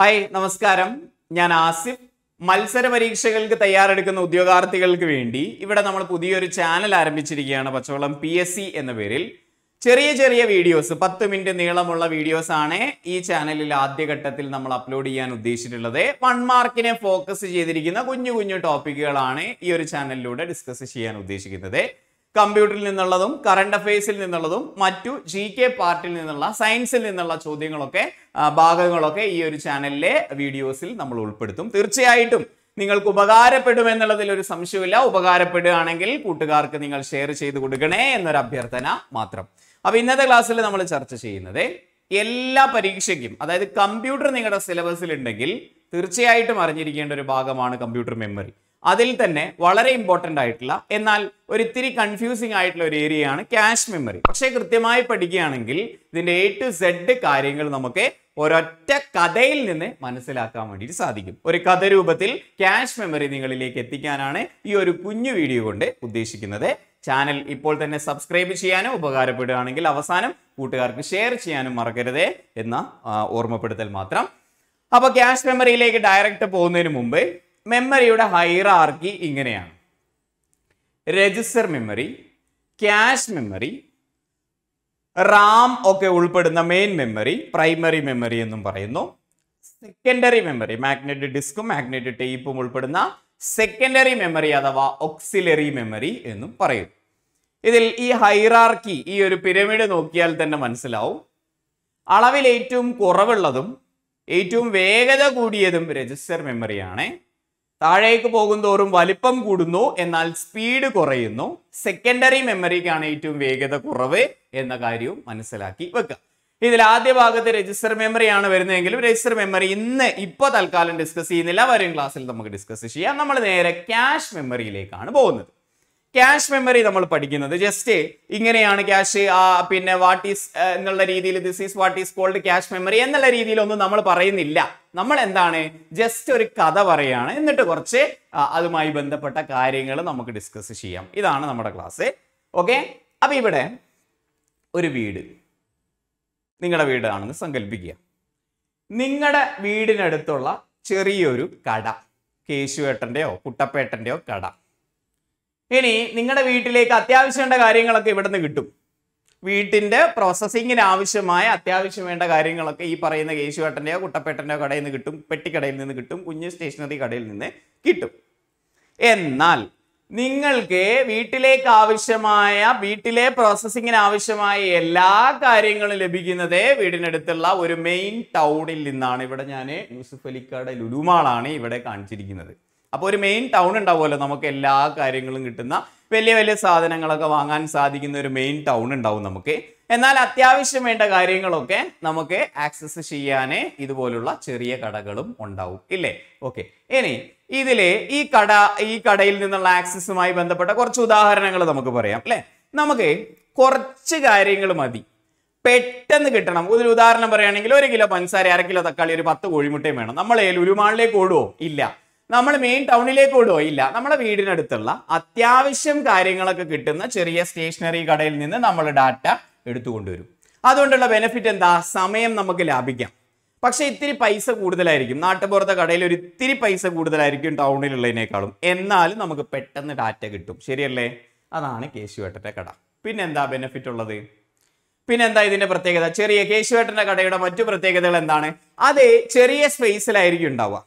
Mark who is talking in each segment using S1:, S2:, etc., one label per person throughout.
S1: Hi നമസ്കാരം ഞാൻ ആസിഫ് മത്സര പരീക്ഷകൾക്ക് തയ്യാറെടുക്കുന്ന ഉദ്യോഗാർത്ഥികൾക്ക് വേണ്ടി ഇവിടെ നമ്മൾ പുതിയൊരു ചാനൽ ആരംഭിച്ചിരിക്കുകയാണ് പച്ചവളം പി എസ് സി എന്ന പേരിൽ ചെറിയ ചെറിയ വീഡിയോസ് പത്ത് മിനിറ്റ് നീളമുള്ള വീഡിയോസ് ആണ് ഈ ചാനലിൽ ആദ്യഘട്ടത്തിൽ നമ്മൾ അപ്ലോഡ് ചെയ്യാൻ ഉദ്ദേശിച്ചിട്ടുള്ളത് വൺ മാർക്കിനെ ഫോക്കസ് ചെയ്തിരിക്കുന്ന കുഞ്ഞു കുഞ്ഞു ടോപ്പിക്കുകളാണ് ഈ ഒരു ചാനലിലൂടെ ഡിസ്കസ് ചെയ്യാൻ ഉദ്ദേശിക്കുന്നത് കമ്പ്യൂട്ടറിൽ നിന്നുള്ളതും കറണ്ട് അഫയേഴ്സിൽ നിന്നുള്ളതും മറ്റു ജി കെ പാർട്ടിൽ നിന്നുള്ള സയൻസിൽ നിന്നുള്ള ചോദ്യങ്ങളൊക്കെ ഭാഗങ്ങളൊക്കെ ഈ ഒരു ചാനലിലെ വീഡിയോസിൽ നമ്മൾ ഉൾപ്പെടുത്തും തീർച്ചയായിട്ടും നിങ്ങൾക്ക് ഉപകാരപ്പെടും എന്നുള്ളതിൽ ഒരു സംശയമില്ല ഉപകാരപ്പെടുകയാണെങ്കിൽ കൂട്ടുകാർക്ക് നിങ്ങൾ ഷെയർ ചെയ്ത് കൊടുക്കണേ എന്നൊരു അഭ്യർത്ഥന മാത്രം അപ്പോൾ ഇന്നത്തെ ക്ലാസ്സിൽ നമ്മൾ ചർച്ച ചെയ്യുന്നത് എല്ലാ പരീക്ഷയ്ക്കും അതായത് കമ്പ്യൂട്ടർ നിങ്ങളുടെ സിലബസിൽ ഉണ്ടെങ്കിൽ തീർച്ചയായിട്ടും അറിഞ്ഞിരിക്കേണ്ട ഒരു ഭാഗമാണ് കമ്പ്യൂട്ടർ മെമ്മറി അതിൽ തന്നെ വളരെ ഇമ്പോർട്ടൻ്റ് ആയിട്ടുള്ള എന്നാൽ ഒരിത്തിരി കൺഫ്യൂസിങ് ആയിട്ടുള്ള ഒരു ഏരിയയാണ് ക്യാഷ് മെമ്മറി പക്ഷേ കൃത്യമായി പഠിക്കുകയാണെങ്കിൽ ഇതിൻ്റെ എ ടു സെഡ് കാര്യങ്ങൾ നമുക്ക് ഒരൊറ്റ കഥയിൽ നിന്ന് മനസ്സിലാക്കാൻ വേണ്ടിയിട്ട് സാധിക്കും ഒരു കഥ രൂപത്തിൽ ക്യാഷ് മെമ്മറി നിങ്ങളിലേക്ക് എത്തിക്കാനാണ് ഈ ഒരു കുഞ്ഞു വീഡിയോ കൊണ്ട് ഉദ്ദേശിക്കുന്നത് ചാനൽ ഇപ്പോൾ തന്നെ സബ്സ്ക്രൈബ് ചെയ്യാനും ഉപകാരപ്പെടുകയാണെങ്കിൽ അവസാനം കൂട്ടുകാർക്ക് ഷെയർ ചെയ്യാനും മറക്കരുത് എന്ന ഓർമ്മപ്പെടുത്തൽ മാത്രം അപ്പോൾ ക്യാഷ് മെമ്മറിയിലേക്ക് ഡയറക്റ്റ് പോകുന്നതിന് മുമ്പ് മെമ്മറിയുടെ ഹൈറാർക്കി ഇങ്ങനെയാണ് register memory cache memory RAM ഒക്കെ ഉൾപ്പെടുന്ന മെയിൻ മെമ്മറി പ്രൈമറി മെമ്മറി എന്നും പറയുന്നു സെക്കൻഡറി മെമ്മറി മാഗ്നറ്റിക് ഡിസ്കും മാഗ്നറ്റിക് ടേപ്പും ഉൾപ്പെടുന്ന സെക്കൻഡറി മെമ്മറി അഥവാ ഒക്സിലറി മെമ്മറി എന്നും പറയും ഇതിൽ ഈ ഹൈറാർക്കി ഈ ഒരു പിരമിഡ് നോക്കിയാൽ തന്നെ മനസ്സിലാവും അളവിൽ ഏറ്റവും കുറവുള്ളതും ഏറ്റവും വേഗത കൂടിയതും രജിസ്റ്റർ മെമ്മറിയാണ് താഴേക്ക് പോകുന്തോറും വലിപ്പം കൂടുന്നു എന്നാൽ സ്പീഡ് കുറയുന്നു സെക്കൻഡറി മെമ്മറിക്കാണ് ഏറ്റവും വേഗത കുറവ് എന്ന കാര്യവും മനസ്സിലാക്കി വെക്കുക ഇതിൽ ആദ്യ ഭാഗത്ത് രജിസ്റ്റർ മെമ്മറിയാണ് വരുന്നതെങ്കിലും രജിസ്റ്റർ മെമ്മറി ഇന്ന് ഇപ്പോൾ തൽക്കാലം ഡിസ്കസ് ചെയ്യുന്നില്ല വരും ക്ലാസ്സിൽ നമുക്ക് ഡിസ്കസ് ചെയ്യാം നമ്മൾ നേരെ ക്യാഷ് മെമ്മറിയിലേക്കാണ് പോകുന്നത് ക്യാഷ് മെമ്മറി നമ്മൾ പഠിക്കുന്നത് ജസ്റ്റ് ഇങ്ങനെയാണ് ക്യാഷ് പിന്നെ വാട്ട് ഈസ് എന്നുള്ള രീതിയിൽ this is what is called cache memory എന്നുള്ള രീതിയിലൊന്നും നമ്മൾ പറയുന്നില്ല നമ്മൾ എന്താണ് ജസ്റ്റ് ഒരു കഥ പറയുകയാണ് എന്നിട്ട് കുറച്ച് അതുമായി ബന്ധപ്പെട്ട കാര്യങ്ങൾ നമുക്ക് ഡിസ്കസ് ചെയ്യാം ഇതാണ് നമ്മുടെ ക്ലാസ് ഓക്കെ അപ്പൊ ഇവിടെ ഒരു വീട് നിങ്ങളുടെ വീടാണെന്ന് സങ്കല്പിക്കുക നിങ്ങളുടെ വീടിനടുത്തുള്ള ചെറിയൊരു കട കേശുവേട്ടൻ്റെയോ കുട്ടപ്പേട്ടൻ്റെയോ കട ഇനി നിങ്ങളുടെ വീട്ടിലേക്ക് അത്യാവശ്യം വേണ്ട കാര്യങ്ങളൊക്കെ ഇവിടുന്ന് കിട്ടും വീട്ടിൻ്റെ പ്രോസസ്സിങ്ങിന് ആവശ്യമായ അത്യാവശ്യം വേണ്ട കാര്യങ്ങളൊക്കെ ഈ പറയുന്ന കേശുവേട്ടൻ്റെയോ കുട്ടപ്പേട്ടൻ്റെയോ കടയിൽ നിന്ന് കിട്ടും പെട്ടിക്കടയിൽ നിന്ന് കിട്ടും കുഞ്ഞ് സ്റ്റേഷനറി കടയിൽ നിന്ന് കിട്ടും എന്നാൽ നിങ്ങൾക്ക് വീട്ടിലേക്ക് ആവശ്യമായ വീട്ടിലെ പ്രോസസ്സിങ്ങിന് ആവശ്യമായ എല്ലാ കാര്യങ്ങളും ലഭിക്കുന്നത് വീടിനടുത്തുള്ള ഒരു മെയിൻ ടൗണിൽ നിന്നാണ് ഇവിടെ ഞാൻ യൂസുഫ് അലിക്കാട് ലുലുമാളാണ് ഇവിടെ കാണിച്ചിരിക്കുന്നത് അപ്പോൾ ഒരു മെയിൻ ടൗൺ ഉണ്ടാവുമല്ലോ നമുക്ക് എല്ലാ കാര്യങ്ങളും കിട്ടുന്ന വലിയ വലിയ സാധനങ്ങളൊക്കെ വാങ്ങാൻ സാധിക്കുന്ന ഒരു മെയിൻ ടൗൺ ഉണ്ടാവും നമുക്ക് എന്നാൽ അത്യാവശ്യം വേണ്ട കാര്യങ്ങളൊക്കെ നമുക്ക് ആക്സസ് ചെയ്യാനേ ഇതുപോലുള്ള ചെറിയ കടകളും ഉണ്ടാവും ഇല്ലേ ഓക്കെ ഇനി ഇതിലെ ഈ കട ഈ കടയിൽ നിന്നുള്ള ആക്സസുമായി ബന്ധപ്പെട്ട കുറച്ച് ഉദാഹരണങ്ങൾ നമുക്ക് പറയാം അല്ലേ നമുക്ക് കുറച്ച് കാര്യങ്ങൾ മതി പെട്ടെന്ന് കിട്ടണം ഒരു ഉദാഹരണം പറയുകയാണെങ്കിൽ ഒരു കിലോ പഞ്ചസാര അര കിലോ തക്കാളി ഒരു പത്ത് കോഴിമുട്ടയും വേണം നമ്മളെ ലുലുമാളിലേക്ക് ഓടുവോ ഇല്ല നമ്മൾ മെയിൻ ടൗണിലേക്ക് ഓടുകയില്ല നമ്മുടെ വീടിനടുത്തുള്ള അത്യാവശ്യം കാര്യങ്ങളൊക്കെ കിട്ടുന്ന ചെറിയ സ്റ്റേഷനറി കടയിൽ നിന്ന് നമ്മൾ ഡാറ്റ എടുത്തു കൊണ്ടുവരും അതുകൊണ്ടുള്ള ബെനിഫിറ്റ് എന്താ സമയം നമുക്ക് ലാഭിക്കാം പക്ഷെ ഇത്തിരി പൈസ കൂടുതലായിരിക്കും നാട്ടുപുറത്തെ കടയിൽ ഒരു ഇത്തിരി പൈസ കൂടുതലായിരിക്കും ടൗണിലുള്ളതിനേക്കാളും എന്നാലും നമുക്ക് പെട്ടെന്ന് ഡാറ്റ കിട്ടും ശരിയല്ലേ അതാണ് കേശുവേട്ടൻ്റെ കട പിന്നെന്താ ബെനിഫിറ്റ് ഉള്ളത് പിന്നെന്താ ഇതിന്റെ പ്രത്യേകത ചെറിയ കേശുവേട്ടൻ്റെ കടയുടെ മറ്റു പ്രത്യേകതകൾ എന്താണ് അത് ചെറിയ സ്പേസിലായിരിക്കും ഉണ്ടാവുക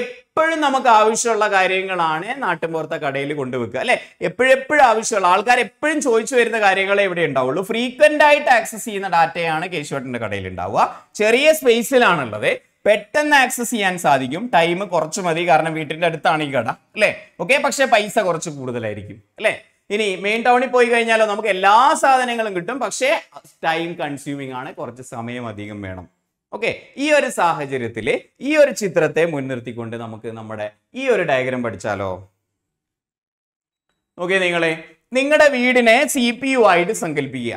S1: എപ്പോഴും നമുക്ക് ആവശ്യമുള്ള കാര്യങ്ങളാണ് പുറത്തെ കടയിൽ കൊണ്ടുവെക്കുക അല്ലെ എപ്പോഴെപ്പോഴും ആവശ്യമുള്ള ആൾക്കാർ എപ്പോഴും ചോദിച്ചു വരുന്ന കാര്യങ്ങളെ ഇവിടെ ഉണ്ടാവുള്ളൂ ഫ്രീക്വന്റ് ആയിട്ട് ആക്സസ് ചെയ്യുന്ന ഡാറ്റയാണ് കേശുവട്ടൻ്റെ കടയിൽ ഉണ്ടാവുക ചെറിയ സ്പേസിലാണുള്ളത് പെട്ടെന്ന് ആക്സസ് ചെയ്യാൻ സാധിക്കും ടൈം കുറച്ച് മതി കാരണം വീട്ടിന്റെ അടുത്താണ് ഈ കട അല്ലേ ഓക്കെ പക്ഷേ പൈസ കുറച്ച് കൂടുതലായിരിക്കും അല്ലേ ഇനി മെയിൻ ടൗണിൽ പോയി കഴിഞ്ഞാലോ നമുക്ക് എല്ലാ സാധനങ്ങളും കിട്ടും പക്ഷേ ടൈം കൺസ്യൂമിംഗ് ആണ് കുറച്ച് സമയം അധികം വേണം ഓക്കെ ഈ ഒരു സാഹചര്യത്തിൽ ഈ ഒരു ചിത്രത്തെ മുൻനിർത്തിക്കൊണ്ട് നമുക്ക് നമ്മുടെ ഈ ഒരു ഡയഗ്രം പഠിച്ചാലോ ഓക്കെ നിങ്ങളെ നിങ്ങളുടെ വീടിനെ സി പി യു ആയിട്ട് സങ്കല്പിക്കുക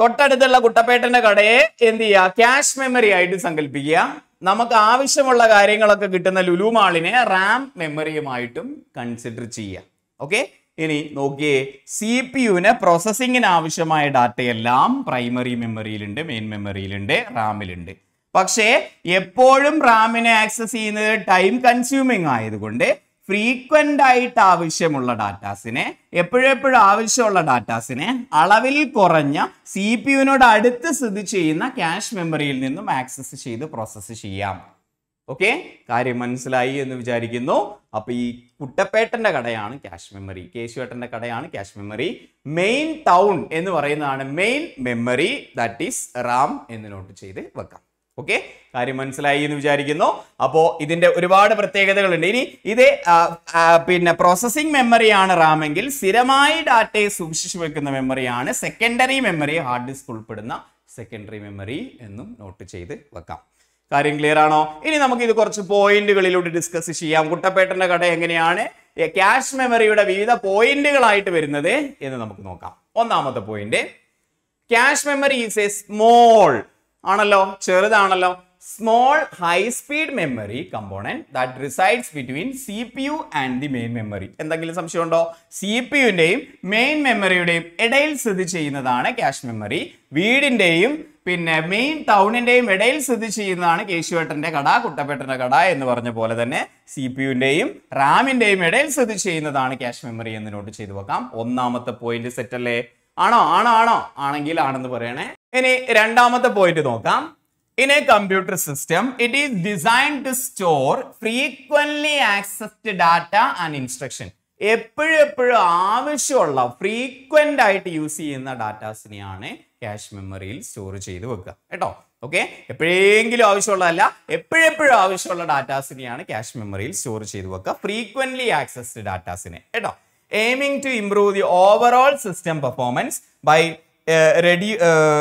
S1: തൊട്ടടുത്തുള്ള കുട്ടപ്പേട്ടന്റെ കടയെ എന്ത് ചെയ്യുക ക്യാഷ് മെമ്മറി ആയിട്ട് സങ്കല്പിക്കുക നമുക്ക് ആവശ്യമുള്ള കാര്യങ്ങളൊക്കെ കിട്ടുന്ന ലുലുമാളിനെ റാം മെമ്മറിയുമായിട്ടും കൺസിഡർ ചെയ്യുക ഓക്കെ ഇനി നോക്കിയേ സി പി യുവിന് പ്രോസസ്സിങ്ങിന് ആവശ്യമായ ഡാറ്റയെല്ലാം പ്രൈമറി മെമ്മറിയിലുണ്ട് മെയിൻ മെമ്മറിയിലുണ്ട് റാമിലുണ്ട് പക്ഷേ എപ്പോഴും റാമിനെ ആക്സസ് ചെയ്യുന്നത് ടൈം കൺസ്യൂമിങ് ആയതുകൊണ്ട് ഫ്രീക്വൻ്റ് ആയിട്ട് ആവശ്യമുള്ള ഡാറ്റാസിനെ എപ്പോഴെപ്പോഴും ആവശ്യമുള്ള ഡാറ്റാസിനെ അളവിൽ കുറഞ്ഞ സി പി യുവിനോട് അടുത്ത് സ്ഥിതി ചെയ്യുന്ന ക്യാഷ് മെമ്മറിയിൽ നിന്നും ആക്സസ് ചെയ്ത് പ്രോസസ്സ് ചെയ്യാം ഓക്കെ കാര്യം മനസ്സിലായി എന്ന് വിചാരിക്കുന്നു അപ്പൊ ഈ കുട്ടപ്പേട്ടന്റെ കടയാണ് ക്യാഷ് മെമ്മറി കേശുവേട്ടന്റെ കടയാണ് ക്യാഷ് മെമ്മറി മെയിൻ ടൗൺ എന്ന് പറയുന്നതാണ് main memory that is RAM എന്ന് നോട്ട് ചെയ്ത് വെക്കാം ഓക്കെ കാര്യം മനസ്സിലായി എന്ന് വിചാരിക്കുന്നു അപ്പോൾ ഇതിന്റെ ഒരുപാട് പ്രത്യേകതകളുണ്ട് ഇനി ഇത് പിന്നെ പ്രോസസിങ് മെമ്മറിയാണ് റാമെങ്കിൽ സ്ഥിരമായി ഡാറ്റയെ സൂക്ഷിച്ചു വെക്കുന്ന മെമ്മറിയാണ് സെക്കൻഡറി മെമ്മറി ഹാർഡ് ഡിസ്ക് ഉൾപ്പെടുന്ന സെക്കൻഡറി മെമ്മറി എന്നും നോട്ട് ചെയ്ത് വെക്കാം കാര്യം ക്ലിയർ ആണോ ഇനി നമുക്ക് ഇത് കുറച്ച് പോയിന്റുകളിലൂടെ ഡിസ്കസ് ചെയ്യാം കുട്ടപ്പേട്ടന്റെ കട എങ്ങനെയാണ് ക്യാഷ് മെമ്മറിയുടെ വിവിധ പോയിന്റുകളായിട്ട് വരുന്നത് എന്ന് നമുക്ക് നോക്കാം ഒന്നാമത്തെ point cache memory is a small ആണല്ലോ ചെറുതാണല്ലോ speed memory speed that resides between C P U and the main memory എന്തെങ്കിലും സംശയമുണ്ടോ സി പി യുൻ്റെയും മെയിൻ മെമ്മറിയുടെയും ഇടയിൽ സ്ഥിതി ചെയ്യുന്നതാണ് ക്യാഷ് മെമ്മറി വീടിൻ്റെയും പിന്നെ മെയിൻ ടൗണിൻ്റെയും ഇടയിൽ സ്ഥിതി ചെയ്യുന്നതാണ് കേശുവേട്ടൻ്റെ കട കുട്ടപ്പേട്ടൻ്റെ കട എന്ന് പറഞ്ഞ പോലെ തന്നെ സി പി യുൻ്റെയും റാമിൻ്റെയും ഇടയിൽ സ്ഥിതി ചെയ്യുന്നതാണ് ക്യാഷ് മെമ്മറി എന്ന് നോട്ട് ചെയ്തു വെക്കാം ഒന്നാമത്തെ പോയിന്റ് സെറ്റ് അല്ലേ ആണോ ആണോ ആണോ ആണെങ്കിൽ ആണെന്ന് പറയണേ ഇനി രണ്ടാമത്തെ പോയിന്റ് നോക്കാം In a computer system, it is designed to store frequently accessed data and instruction. എപ്പോഴും എപ്പോഴും ആവശ്യമുള്ള ഫ്രീക്വൻ്റ് ആയിട്ട് യൂസ് ചെയ്യുന്ന ഡാറ്റാസിനെയാണ് ക്യാഷ് മെമ്മറിയിൽ സ്റ്റോർ ചെയ്ത് വെക്കുക കേട്ടോ ഓക്കെ എപ്പോഴെങ്കിലും ആവശ്യമുള്ളതല്ല എപ്പോഴെപ്പോഴും ആവശ്യമുള്ള ഡാറ്റാസിനെയാണ് ക്യാഷ് മെമ്മറിയിൽ സ്റ്റോർ ചെയ്ത് വെക്കുക ഫ്രീക്വൻലി ആക്സസ്ഡ് ഡാറ്റാസിനെ കേട്ടോ aiming to improve the overall system performance by reduce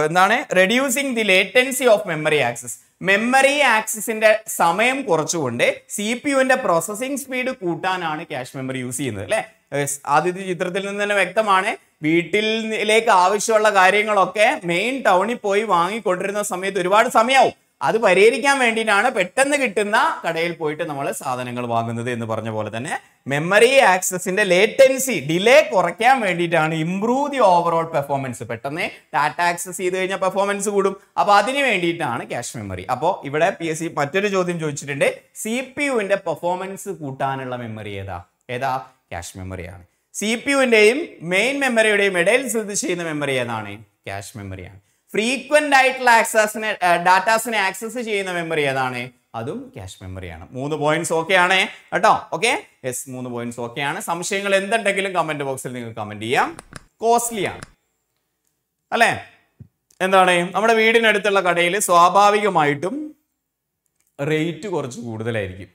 S1: എന്താണ് reducing the latency of memory access memory ആക്സസിന്റെ സമയം കുറച്ചുകൊണ്ട് സി പി യുവിന്റെ പ്രോസസ്സിംഗ് സ്പീഡ് കൂട്ടാനാണ് ക്യാഷ് മെമ്മറി യൂസ് ചെയ്യുന്നത് അല്ലെ ആദ്യത്തെ ചിത്രത്തിൽ നിന്ന് തന്നെ വ്യക്തമാണ് വീട്ടിലേക്ക് ആവശ്യമുള്ള കാര്യങ്ങളൊക്കെ മെയിൻ ടൗണിൽ പോയി വാങ്ങിക്കൊണ്ടിരുന്ന സമയത്ത് ഒരുപാട് സമയമാവും അത് പരിഹരിക്കാൻ വേണ്ടിയിട്ടാണ് പെട്ടെന്ന് കിട്ടുന്ന കടയിൽ പോയിട്ട് നമ്മൾ സാധനങ്ങൾ വാങ്ങുന്നത് എന്ന് പറഞ്ഞ പോലെ തന്നെ മെമ്മറി ആക്സസിന്റെ ലേറ്റൻസി ഡിലേ കുറയ്ക്കാൻ വേണ്ടിയിട്ടാണ് ഇംപ്രൂവ് ദി ഓവറോൾ പെർഫോമൻസ് പെട്ടെന്ന് ഡാറ്റ ആക്സസ് ചെയ്ത് കഴിഞ്ഞാൽ പെർഫോമൻസ് കൂടും അപ്പോൾ അതിന് വേണ്ടിയിട്ടാണ് ക്യാഷ് മെമ്മറി അപ്പോൾ ഇവിടെ പി എസ് സി മറ്റൊരു ചോദ്യം ചോദിച്ചിട്ടുണ്ട് സി പി യുവിൻ്റെ പെർഫോമൻസ് കൂട്ടാനുള്ള മെമ്മറി ഏതാ ഏതാ ക്യാഷ് മെമ്മറിയാണ് സി പി യുവിൻ്റെയും മെയിൻ മെമ്മറിയുടെയും ഇടയിൽ സ്ഥിതി ചെയ്യുന്ന മെമ്മറി ഏതാണ് ക്യാഷ് മെമ്മറിയാണ് ഫ്രീക്വൻ്റ് ആയിട്ടുള്ള ആക്സസിനെ ഡാറ്റാസിനെ ആക്സസ് ചെയ്യുന്ന മെമ്മറി ഏതാണ് അതും ക്യാഷ് മെമ്മറിയാണ് മൂന്ന് പോയിന്റ്സ് ഓക്കെ ആണ് കേട്ടോ ഓക്കെ യെസ് മൂന്ന് പോയിന്റ്സ് ഓക്കെ ആണ് സംശയങ്ങൾ എന്തുണ്ടെങ്കിലും കമന്റ് ബോക്സിൽ നിങ്ങൾ കമന്റ് ചെയ്യാം കോസ്റ്റ്ലി ആണ് അല്ലേ എന്താണ് നമ്മുടെ വീടിനടുത്തുള്ള കടയിൽ സ്വാഭാവികമായിട്ടും റേറ്റ് കുറച്ച് കൂടുതലായിരിക്കും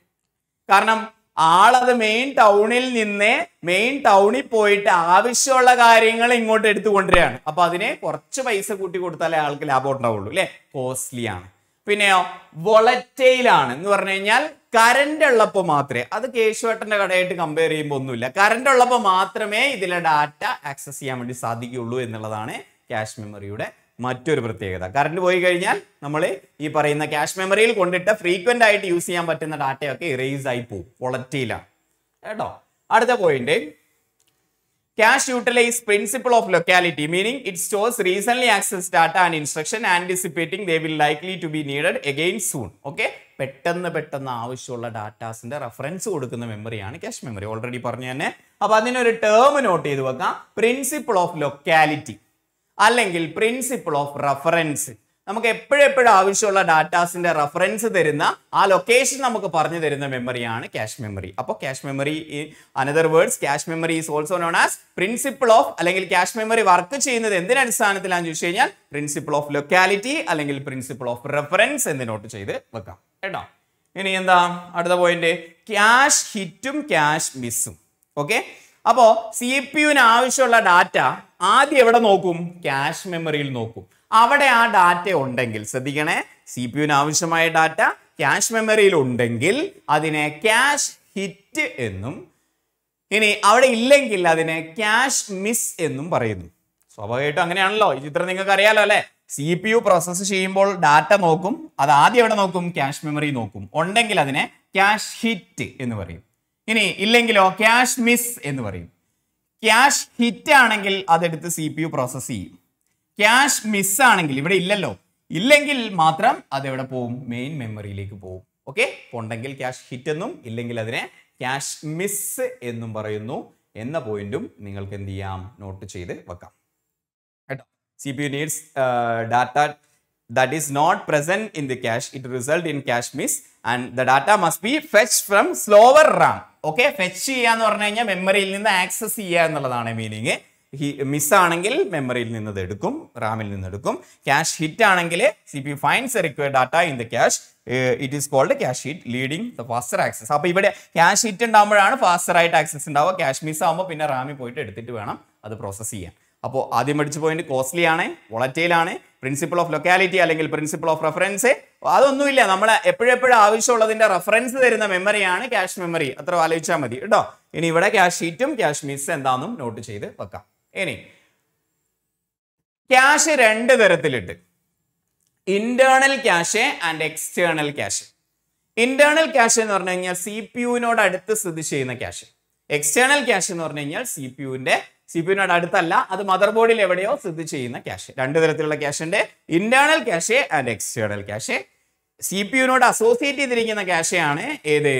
S1: കാരണം ആളത് മെയിൻ ടൗണിൽ നിന്ന് മെയിൻ ടൗണിൽ പോയിട്ട് ആവശ്യമുള്ള കാര്യങ്ങൾ ഇങ്ങോട്ട് എടുത്തു അപ്പൊ അതിനെ കുറച്ച് പൈസ കൂട്ടി കൊടുത്താലേ ആൾക്ക് ലാഭം ഉണ്ടാവുള്ളൂ അല്ലെ കോസ്റ്റ്ലി ആണ് പിന്നെയോ വൊളറ്റൈലാണ് എന്ന് പറഞ്ഞു കഴിഞ്ഞാൽ കരണ്ട് ഉള്ളപ്പോൾ മാത്രമേ അത് കേശുവേട്ടൻ്റെ കടയായിട്ട് കമ്പയർ ചെയ്യുമ്പോൾ ഒന്നുമില്ല കറണ്ട് ഉള്ളപ്പോൾ മാത്രമേ ഇതിലെ ഡാറ്റ ആക്സസ് ചെയ്യാൻ വേണ്ടി സാധിക്കുകയുള്ളൂ എന്നുള്ളതാണ് ക്യാഷ് മെമ്മറിയുടെ മറ്റൊരു പ്രത്യേകത കറണ്ട് പോയി കഴിഞ്ഞാൽ നമ്മൾ ഈ പറയുന്ന ക്യാഷ് മെമ്മറിയിൽ കൊണ്ടിട്ട് ഫ്രീക്വൻ്റ് ആയിട്ട് യൂസ് ചെയ്യാൻ പറ്റുന്ന ഡാറ്റയൊക്കെ ഇറേസ് ആയി പോകും വൊളറ്റൈലാണ് കേട്ടോ അടുത്ത point Cache utilizes principle of locality, meaning it stores recently accessed data and instruction anticipating they will likely to be needed again soon. Okay? പെട്ടെന്ന് പെട്ടെന്ന് ആവശ്യമുള്ള ഡാറ്റാസിന്റെ റെഫറൻസ് കൊടുക്കുന്ന മെമ്മറിയാണ് ക്യാഷ് മെമ്മറി ഓൾറെഡി പറഞ്ഞു തന്നെ അപ്പൊ അതിനൊരു ടേം നോട്ട് ചെയ്ത് വെക്കാം പ്രിൻസിപ്പിൾ ഓഫ് ലൊക്കാലിറ്റി അല്ലെങ്കിൽ പ്രിൻസിപ്പിൾ ഓഫ് റെഫറൻസ് നമുക്ക് എപ്പോഴെപ്പോഴും ആവശ്യമുള്ള ഡാറ്റാസിന്റെ റെഫറൻസ് തരുന്ന ആ ലൊക്കേഷൻ നമുക്ക് പറഞ്ഞു തരുന്ന മെമ്മറിയാണ് ക്യാഷ് മെമ്മറി അപ്പോൾ cache memory another words cache memory is also known as principle of അല്ലെങ്കിൽ ക്യാഷ് മെമ്മറി വർക്ക് ചെയ്യുന്നത് എന്തിന്റെ അടിസ്ഥാനത്തിലാണെന്ന് ചോദിച്ചു കഴിഞ്ഞാൽ പ്രിൻസിപ്പിൾ ഓഫ് ലൊക്കാലിറ്റി അല്ലെങ്കിൽ പ്രിൻസിപ്പിൾ ഓഫ് റെഫറൻസ് എന്ന് നോട്ട് ചെയ്ത് വെക്കാം കേട്ടോ ഇനി എന്താ അടുത്ത പോയിന്റ് ക്യാഷ് ഹിറ്റും ക്യാഷ് മിസ്സും ഓക്കെ അപ്പോൾ സി പി യുവിന് ആവശ്യമുള്ള ഡാറ്റ ആദ്യം എവിടെ നോക്കും ക്യാഷ് മെമ്മറിയിൽ നോക്കും അവിടെ ആ ഡാറ്റ ഉണ്ടെങ്കിൽ ശ്രദ്ധിക്കണേ സി പി ആവശ്യമായ ഡാറ്റ ക്യാഷ് മെമ്മറിയിൽ ഉണ്ടെങ്കിൽ അതിനെ ക്യാഷ് ഹിറ്റ് എന്നും ഇനി അവിടെ ഇല്ലെങ്കിൽ അതിനെ ക്യാഷ് മിസ് എന്നും പറയുന്നു സ്വാഭാവികമായിട്ടും അങ്ങനെയാണല്ലോ ഈ ചിത്രം നിങ്ങൾക്ക് അറിയാലോ അല്ലേ സി പി യു പ്രോസസ്സ് ചെയ്യുമ്പോൾ ഡാറ്റ നോക്കും അത് ആദ്യം എവിടെ നോക്കും ക്യാഷ് മെമ്മറി നോക്കും ഉണ്ടെങ്കിൽ അതിനെ ക്യാഷ് ഹിറ്റ് എന്ന് പറയും ഇനി ഇല്ലെങ്കിലോ ക്യാഷ് മിസ് എന്ന് പറയും ക്യാഷ് ഹിറ്റ് ആണെങ്കിൽ അതെടുത്ത് സി പി യു പ്രോസസ്സ് ചെയ്യും ക്യാഷ് മിസ്സാണെങ്കിൽ ഇവിടെ ഇല്ലല്ലോ ഇല്ലെങ്കിൽ മാത്രം അതെവിടെ പോവും മെയിൻ മെമ്മറിയിലേക്ക് പോവും ഓക്കെ ഉണ്ടെങ്കിൽ ക്യാഷ് ഹിറ്റ് എന്നും ഇല്ലെങ്കിൽ അതിനെ ക്യാഷ് മിസ് എന്നും പറയുന്നു എന്ന പോയിന്റും നിങ്ങൾക്ക് എന്ത് ചെയ്യാം നോട്ട് ചെയ്ത് വെക്കാം കേട്ടോ C P U needs data that is not present in the cache it result in cache miss and the data must be fetched from slower RAM. Okay fetch ചെയ്യാന്ന് എന്ന് പറഞ്ഞു കഴിഞ്ഞാൽ മെമ്മറിയിൽ നിന്ന് ആക്സസ് ചെയ്യുക എന്നുള്ളതാണ് മീനിങ് മിസ്സാണെങ്കിൽ മെമ്മറിയിൽ നിന്ന് എടുക്കും റാമിൽ നിന്ന് എടുക്കും ക്യാഷ് ഹിറ്റ് ആണെങ്കിൽ C P finds require data in the cache it is called cache hit leading the faster access അപ്പോൾ ഇവിടെ ക്യാഷ് ഹിറ്റ് ഉണ്ടാകുമ്പോഴാണ് ഫാസ്റ്റർ ആയിട്ട് ആക്സസ് ഉണ്ടാവുക ക്യാഷ് മിസ് ആകുമ്പോൾ പിന്നെ റാമിൽ പോയിട്ട് എടുത്തിട്ട് വേണം അത് പ്രോസസ്സ് ചെയ്യാൻ അപ്പോൾ ആദ്യം പഠിച്ച പോയിന്റ് കോസ്റ്റ്ലി ആണ് വൊളറ്റൈൽ ആണ് പ്രിൻസിപ്പിൾ ഓഫ് ലൊക്കാലിറ്റി അല്ലെങ്കിൽ പ്രിൻസിപ്പിൾ ഓഫ് റെഫറൻസ് അതൊന്നുമില്ല നമ്മൾ എപ്പോഴെപ്പോഴും ആവശ്യമുള്ളതിന്റെ റെഫറൻസ് തരുന്ന മെമ്മറിയാണ് ക്യാഷ് മെമ്മറി അത്ര ആലോചിച്ചാൽ മതി കേട്ടോ ഇനി ഇവിടെ ക്യാഷ് ഷീറ്റും ക്യാഷ് മിസ് എന്താണെന്നും നോട്ട് ചെയ്ത് വെക്കാം ഇനി ക്യാഷ് രണ്ട് തരത്തിലുണ്ട് internal cache and external cache internal cache എന്ന് പറഞ്ഞു കഴിഞ്ഞാൽ സി പി യുവിനോട് അടുത്ത് സ്ഥിതി ചെയ്യുന്ന ക്യാഷ് എക്സ്റ്റേണൽ ക്യാഷ് എന്ന് പറഞ്ഞു കഴിഞ്ഞാൽ സി പി യുവിന്റെ സി പി യുവിനോട് അടുത്തല്ല അത് മദർ ബോർഡിൽ എവിടെയോ സ്ഥിതി ചെയ്യുന്ന ക്യാഷ് രണ്ട് തരത്തിലുള്ള ക്യാഷ് ഉണ്ട് internal cache and external cache C P യുവിനോട് അസോസിയേറ്റ് ചെയ്തിരിക്കുന്ന ക്യാഷ് ആണ് ഏത്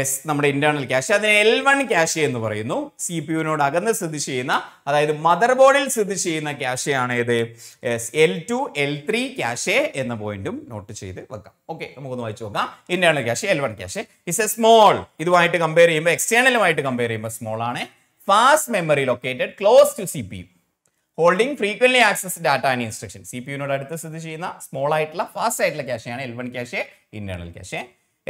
S1: എസ് നമ്മുടെ ഇന്റേണൽ ക്യാഷ് അതിനെ എൽ വൺ ക്യാഷ് എന്ന് പറയുന്നു സി പി യുവിനോട് അകന്ന് സ്ഥിതി ചെയ്യുന്ന അതായത് മദർ ബോർഡിൽ സ്ഥിതി ചെയ്യുന്ന ക്യാഷ് ആണ് ഏത് is L two L three cache എന്ന പോയിന്റും നോട്ട് ചെയ്ത് വെക്കാം ഓക്കെ നമുക്കൊന്ന് വായിച്ചു നോക്കാം internal cache L one cache is a small ഇതുമായിട്ട് കമ്പയർ ചെയ്യുമ്പോൾ എക്സ്റ്റേണലുമായിട്ട് കമ്പയർ ചെയ്യുമ്പോൾ സ്മോൾ ആണ് fast memory located close to C P U holding frequently access data and instruction C P യുനോട് അടുത്ത് സ്ഥിതി ചെയ്യുന്ന സ്മോൾ ആയിട്ടുള്ള ഫാസ്റ്റ് ആയിട്ടുള്ള ക്യാഷെയാണ് L one cache internal cache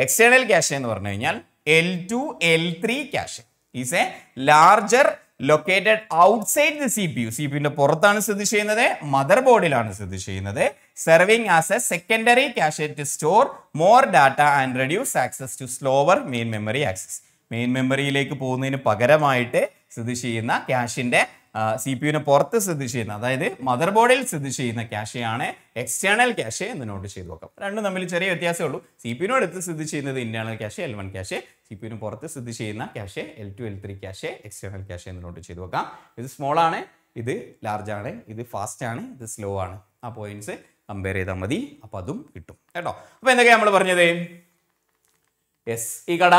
S1: external cache എന്ന് പറഞ്ഞു കഴിഞ്ഞാൽ L two L three cache is a larger located outside the C P U C P യുവിന്റെ പുറത്താണ് സ്ഥിതി ചെയ്യുന്നത് മദർ ബോർഡിലാണ് സ്ഥിതി ചെയ്യുന്നത് serving as a secondary cache to store more data and reduce access to slower main memory access main മെമ്മറിയിലേക്ക് പോകുന്നതിന് പകരമായിട്ട് സ്ഥിതി ചെയ്യുന്ന ക്യാഷിന്റെ സി പി യുവിന് പുറത്ത് സ്ഥിതി ചെയ്യുന്ന അതായത് മദർ ബോർഡിൽ സ്ഥിതി ചെയ്യുന്ന ക്യാഷെയാണ് എക്സ്റ്റേണൽ ക്യാഷ് എന്ന് നോട്ട് ചെയ്ത് നോക്കാം രണ്ടും തമ്മിൽ ചെറിയ വ്യത്യാസമേ ഉള്ളൂ സി പി യുനടുത്ത് സ്ഥിതി ചെയ്യുന്നത് internal cache L one cache C P യുവിന് പുറത്ത് സ്ഥിതി ചെയ്യുന്ന cache L two L three cache external cache എന്ന് നോട്ട് ചെയ്ത് നോക്കാം ഇത് സ്മോൾ ആണ് ഇത് ലാർജ് ആണ് ഇത് ഫാസ്റ്റ് ആണ് ഇത് സ്ലോ ആണ് ആ പോയിന്റ്സ് കമ്പയർ ചെയ്താൽ മതി അപ്പോൾ അതും കിട്ടും കേട്ടോ അപ്പോൾ എന്തൊക്കെയാ നമ്മൾ പറഞ്ഞത് യെസ് ഈ കട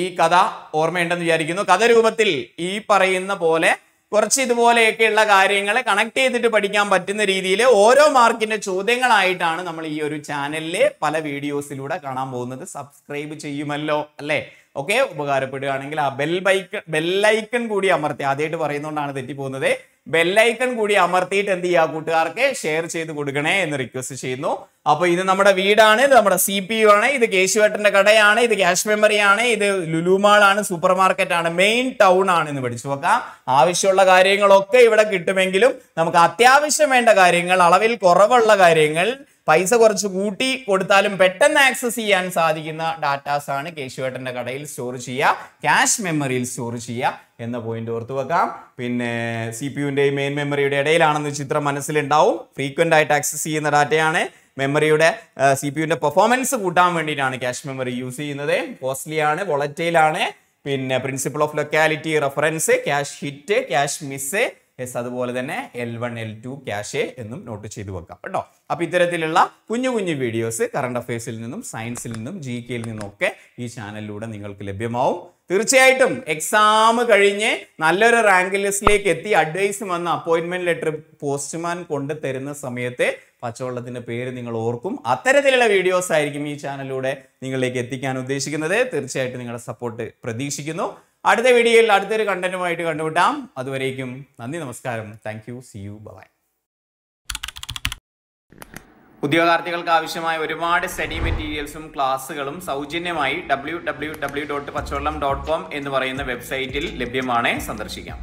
S1: ഈ കഥ ഓർമ്മയുണ്ടെന്ന് വിചാരിക്കുന്നു കഥ രൂപത്തിൽ ഈ പറയുന്ന പോലെ കുറച്ച് ഇതുപോലെയൊക്കെയുള്ള കാര്യങ്ങളെ കണക്ട് ചെയ്തിട്ട് പഠിക്കാൻ പറ്റുന്ന രീതിയിൽ ഓരോ മാർക്കിന്റെ ചോദ്യങ്ങളായിട്ടാണ് നമ്മൾ ഈ ഒരു ചാനലിലെ പല വീഡിയോസിലൂടെ കാണാൻ പോകുന്നത് സബ്സ്ക്രൈബ് ചെയ്യുമല്ലോ അല്ലേ ഓക്കെ ഉപകാരപ്പെടുകയാണെങ്കിൽ ആ ബെൽ ബൈക്കൺ ബെല്ലൈക്കൺ കൂടി അമർത്തി ആദ്യമായിട്ട് പറയുന്നതുകൊണ്ടാണ് തെറ്റിപ്പോകുന്നത് ബെല്ലൈക്കൺ കൂടി അമർത്തിയിട്ട് എന്ത് ചെയ്യുക കൂട്ടുകാർക്ക് ഷെയർ ചെയ്ത് കൊടുക്കണേ എന്ന് റിക്വസ്റ്റ് ചെയ്യുന്നു അപ്പൊ ഇത് നമ്മുടെ വീടാണ് ഇത് നമ്മുടെ സി പി യു ആണ് ഇത് കേശുവേട്ടന്റെ കടയാണ് ഇത് ക്യാഷ് മെമ്മറി ആണ് ഇത് ലുലുമാൾ ആണ് സൂപ്പർ മാർക്കറ്റ് ആണ് മെയിൻ ടൗൺ ആണ് എന്ന് പഠിച്ചു നോക്കാം ആവശ്യമുള്ള കാര്യങ്ങളൊക്കെ ഇവിടെ കിട്ടുമെങ്കിലും നമുക്ക് അത്യാവശ്യം വേണ്ട കാര്യങ്ങൾ അളവിൽ കുറവുള്ള കാര്യങ്ങൾ പൈസ കുറച്ച് കൂട്ടി കൊടുത്താലും പെട്ടെന്ന് ആക്സസ് ചെയ്യാൻ സാധിക്കുന്ന ഡാറ്റാസ് ആണ് കേശുവേട്ടൻ്റെ കടയിൽ സ്റ്റോർ ചെയ്യുക ക്യാഷ് മെമ്മറിയിൽ സ്റ്റോർ ചെയ്യുക എന്ന പോയിന്റ് ഓർത്തു വെക്കാം പിന്നെ സി പി യുവിൻ്റെയും മെയിൻ മെമ്മറിയുടെ ഇടയിലാണെന്ന് ചിത്രം മനസ്സിലുണ്ടാവും ഫ്രീക്വൻ്റ് ആയിട്ട് ആക്സസ് ചെയ്യുന്ന ഡാറ്റയാണ് മെമ്മറിയുടെ സി പി യുവിൻ്റെ പെർഫോമൻസ് കൂട്ടാൻ വേണ്ടിയിട്ടാണ് ക്യാഷ് മെമ്മറി യൂസ് ചെയ്യുന്നത് കോസ്റ്റ്ലി ആണ് വോളറ്റൈൽ ആണ് പിന്നെ principle of locality reference cache hit cache miss എസ് അതുപോലെ തന്നെ L one L two cache എന്നും നോട്ട് ചെയ്തു വെക്കാം കേട്ടോ അപ്പോൾ ഇത്തരത്തിലുള്ള കുഞ്ഞു കുഞ്ഞു വീഡിയോസ് കറണ്ട് അഫയേഴ്സിൽ നിന്നും സയൻസിൽ നിന്നും ജി കെയിൽ നിന്നൊക്കെ ഈ ചാനലിലൂടെ നിങ്ങൾക്ക് ലഭ്യമാവും തീർച്ചയായിട്ടും എക്സാം കഴിഞ്ഞ് നല്ലൊരു റാങ്ക് ലിസ്റ്റിലേക്ക് എത്തി അഡ്വൈസ് വന്ന് അപ്പോയിൻമെന്റ് ലെറ്റർ പോസ്റ്റ്മാൻ കൊണ്ട് തരുന്ന സമയത്ത് പച്ചവെള്ളത്തിന്റെ പേര് നിങ്ങൾ ഓർക്കും അത്തരത്തിലുള്ള വീഡിയോസ് ആയിരിക്കും ഈ ചാനലിലൂടെ നിങ്ങളിലേക്ക് എത്തിക്കാൻ ഉദ്ദേശിക്കുന്നത് തീർച്ചയായിട്ടും നിങ്ങളുടെ സപ്പോർട്ട് പ്രതീക്ഷിക്കുന്നു അടുത്ത വീഡിയോയിൽ അടുത്തൊരു കണ്ടന്റുമായിട്ട് കണ്ടുമുട്ടാം അതുവരേക്കും നന്ദി നമസ്കാരം thank you see you bye ഉദ്യോഗാർത്ഥികൾക്ക് ആവശ്യമായ ഒരുപാട് സ്റ്റഡി മെറ്റീരിയൽസും ക്ലാസ്സുകളും സൗജന്യമായി W W W dot Pachavellam dot com എന്ന് പറയുന്ന വെബ്സൈറ്റിൽ ലഭ്യമാണ് സന്ദർശിക്കാം